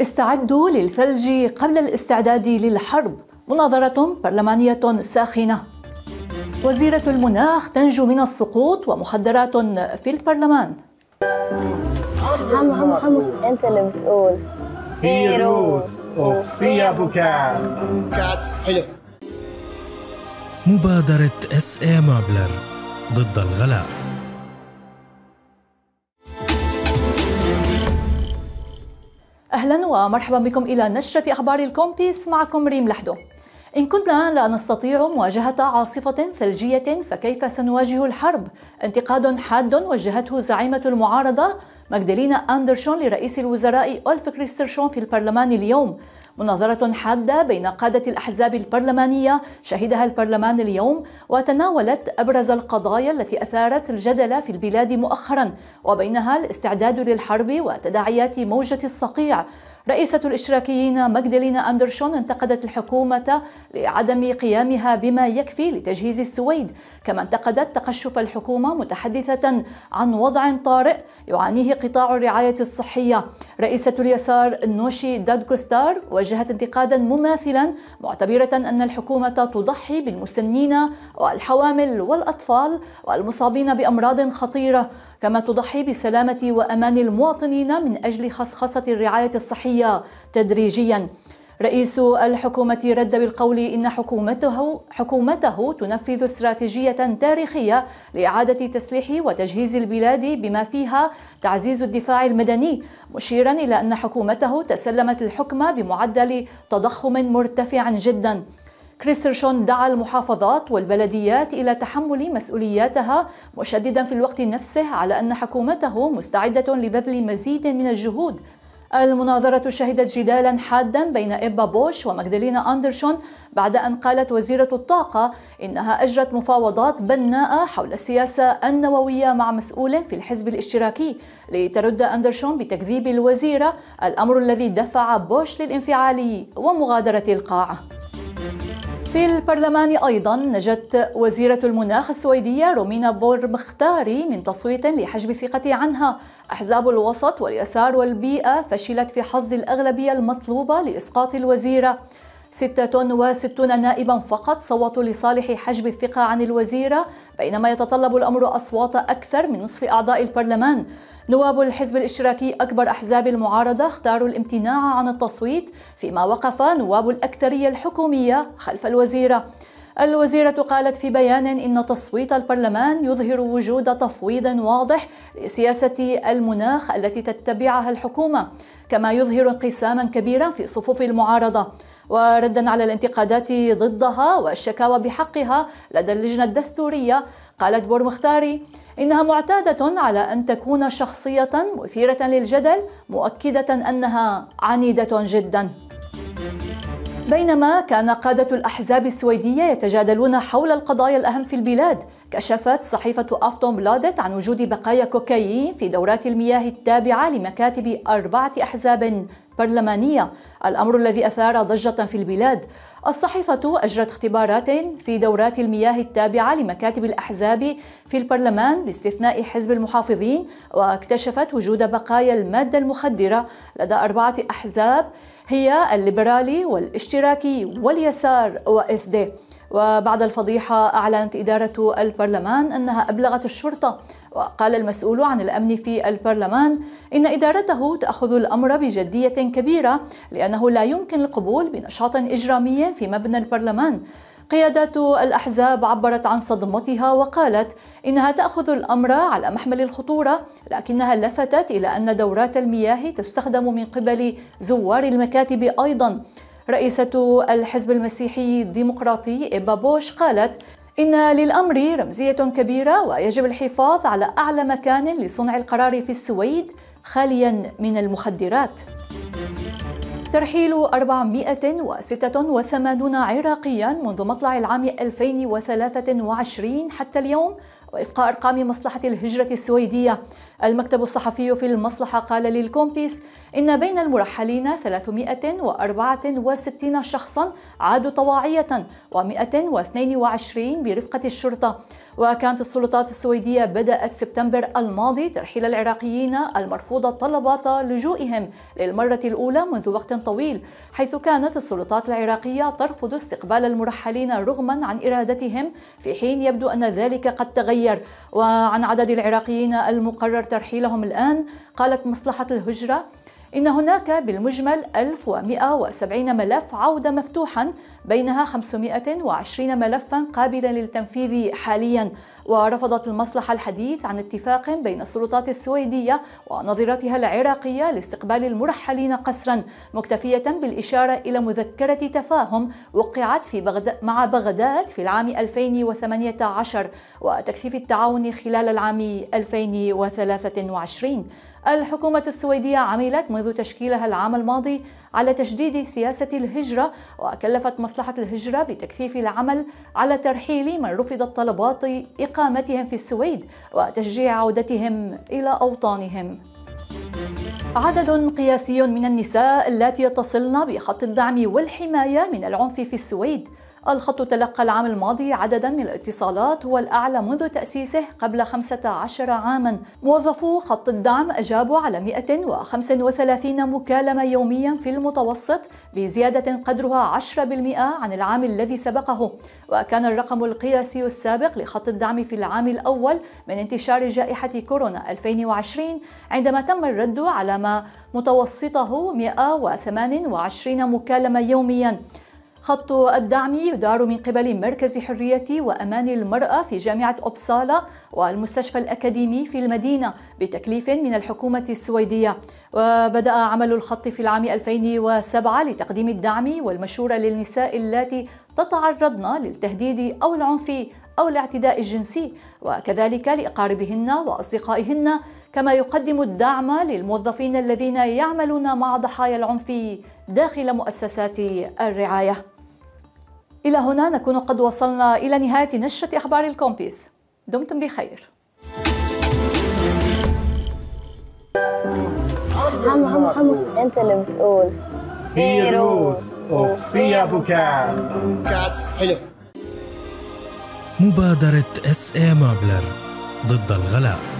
استعدوا للثلج قبل الاستعداد للحرب مناظرة برلمانية ساخنة وزيرة المناخ تنجو من السقوط ومخدرات في البرلمان عمو عمو عمو انت اللي بتقول فيروس وفي كات حلو مبادرة اس اي مابلر ضد الغلاء أهلا ومرحبا بكم إلى نشرة أخبار الكومبيس معكم ريم لحدو إن كنا لا نستطيع مواجهة عاصفة ثلجية فكيف سنواجه الحرب؟ انتقاد حاد وجهته زعيمة المعارضة ماجدالينا أندرشون لرئيس الوزراء أولف كريسترشون في البرلمان اليوم مناظرة حادة بين قادة الأحزاب البرلمانية شهدها البرلمان اليوم وتناولت أبرز القضايا التي أثارت الجدل في البلاد مؤخرا وبينها الاستعداد للحرب وتداعيات موجة الصقيع رئيسة الإشراكيين ماجدالينا أندرشون انتقدت الحكومة لعدم قيامها بما يكفي لتجهيز السويد كما انتقدت تقشف الحكومة متحدثة عن وضع طارئ يعانيه قطاع الرعاية الصحية رئيسة اليسار نوشي دادكوستار وجهت انتقادا مماثلا معتبرة أن الحكومة تضحي بالمسنين والحوامل والأطفال والمصابين بأمراض خطيرة كما تضحي بسلامة وأمان المواطنين من أجل خصخصة الرعاية الصحية تدريجيا رئيس الحكومة رد بالقول إن حكومته حكومته تنفذ استراتيجية تاريخية لإعادة تسليح وتجهيز البلاد بما فيها تعزيز الدفاع المدني مشيرا إلى أن حكومته تسلمت الحكم بمعدل تضخم مرتفع جدا كريسترشون دعا المحافظات والبلديات إلى تحمل مسؤولياتها مشددا في الوقت نفسه على أن حكومته مستعدة لبذل مزيد من الجهود المناظرة شهدت جدالا حادا بين إبا بوش وماجدالينا أندرسون بعد أن قالت وزيرة الطاقة إنها أجرت مفاوضات بناءة حول السياسة النووية مع مسؤول في الحزب الاشتراكي لترد أندرسون بتكذيب الوزيرة الأمر الذي دفع بوش للانفعال ومغادرة القاعة في البرلمان أيضا نجت وزيرة المناخ السويدية رومينا بورمختاري من تصويت لحجب الثقة عنها أحزاب الوسط واليسار والبيئة فشلت في حصد الأغلبية المطلوبة لإسقاط الوزيرة 66 نائبا فقط صوتوا لصالح حجب الثقة عن الوزيرة بينما يتطلب الأمر أصوات أكثر من نصف أعضاء البرلمان نواب الحزب الاشتراكي اكبر احزاب المعارضه اختاروا الامتناع عن التصويت فيما وقف نواب الاكثريه الحكوميه خلف الوزيره الوزيرة قالت في بيان إن تصويت البرلمان يظهر وجود تفويض واضح لسياسة المناخ التي تتبعها الحكومة كما يظهر انقساما كبيرا في صفوف المعارضة وردا على الانتقادات ضدها والشكاوى بحقها لدى اللجنة الدستورية قالت بور مختاري إنها معتادة على أن تكون شخصية مثيرة للجدل مؤكدة أنها عنيدة جدا بينما كان قادة الأحزاب السويدية يتجادلون حول القضايا الأهم في البلاد كشفت صحيفة أفتون بلادت عن وجود بقايا كوكايين في دورات المياه التابعة لمكاتب أربعة أحزاب برلمانية الأمر الذي أثار ضجة في البلاد الصحيفة أجرت اختبارات في دورات المياه التابعة لمكاتب الأحزاب في البرلمان باستثناء حزب المحافظين واكتشفت وجود بقايا المادة المخدرة لدى أربعة أحزاب هي الليبرالي والاشتراكي واليسار وإس دي وبعد الفضيحة أعلنت إدارة البرلمان أنها أبلغت الشرطة وقال المسؤول عن الأمن في البرلمان إن إدارته تأخذ الأمر بجدية كبيرة لأنه لا يمكن القبول بنشاط إجرامي في مبنى البرلمان قيادات الأحزاب عبرت عن صدمتها وقالت إنها تأخذ الأمر على محمل الخطورة لكنها لفتت إلى أن دورات المياه تستخدم من قبل زوار المكاتب أيضاً رئيسة الحزب المسيحي الديمقراطي إبا بوش قالت إن للأمر رمزية كبيرة ويجب الحفاظ على أعلى مكان لصنع القرار في السويد خاليا من المخدرات ترحيل 486 عراقيا منذ مطلع العام 2023 حتى اليوم وفق أرقام مصلحة الهجرة السويدية المكتب الصحفي في المصلحة قال للكومبيس إن بين المرحلين 364 شخصا عادوا طواعية و122 برفقة الشرطة وكانت السلطات السويدية بدأت سبتمبر الماضي ترحيل العراقيين المرفوضة طلبات لجوئهم للمرة الأولى منذ وقت طويل حيث كانت السلطات العراقية ترفض استقبال المرحلين رغما عن إرادتهم في حين يبدو أن ذلك قد تغير تغير وعن عدد العراقيين المقرر ترحيلهم الآن قالت مصلحة الهجرة إن هناك بالمجمل 1170 ملف عودة مفتوحا بينها 520 ملفا قابلا للتنفيذ حاليا ورفضت المصلحة الحديث عن اتفاق بين السلطات السويدية ونظيرتها العراقية لاستقبال المرحلين قسرا مكتفية بالإشارة إلى مذكرة تفاهم وقعت في بغد... مع بغداد في العام 2018 وتكثيف التعاون خلال العام 2023 الحكومة السويدية عملت منذ تشكيلها العام الماضي على تجديد سياسة الهجرة وكلفت مصلحة الهجرة بتكثيف العمل على ترحيل من رفضت طلبات إقامتهم في السويد وتشجيع عودتهم إلى أوطانهم. عدد قياسي من النساء اللاتي يتصلن بخط الدعم والحماية من العنف في السويد الخط تلقى العام الماضي عددا من الاتصالات هو الأعلى منذ تأسيسه قبل 15 عاما موظفو خط الدعم أجابوا على 135 مكالمة يوميا في المتوسط بزيادة قدرها 10% عن العام الذي سبقه وكان الرقم القياسي السابق لخط الدعم في العام الأول من انتشار جائحة كورونا 2020 عندما تم الرد على ما متوسطه 128 مكالمة يوميا خط الدعم يدار من قبل مركز حرية وأمان المرأة في جامعة أبصالة والمستشفى الأكاديمي في المدينة بتكليف من الحكومة السويدية وبدأ عمل الخط في العام 2007 لتقديم الدعم والمشورة للنساء اللاتي تتعرضن للتهديد أو العنف أو الاعتداء الجنسي وكذلك لأقاربهن وأصدقائهن كما يقدم الدعم للموظفين الذين يعملون مع ضحايا العنف داخل مؤسسات الرعايه إلى هنا نكون قد وصلنا إلى نهاية نشرة أخبار الكومبيس دمتم بخير عمو عمو عمو انت اللي بتقول فيروس وفي ابو كاس حلو مبادرة اس اي مابلر ضد الغلاء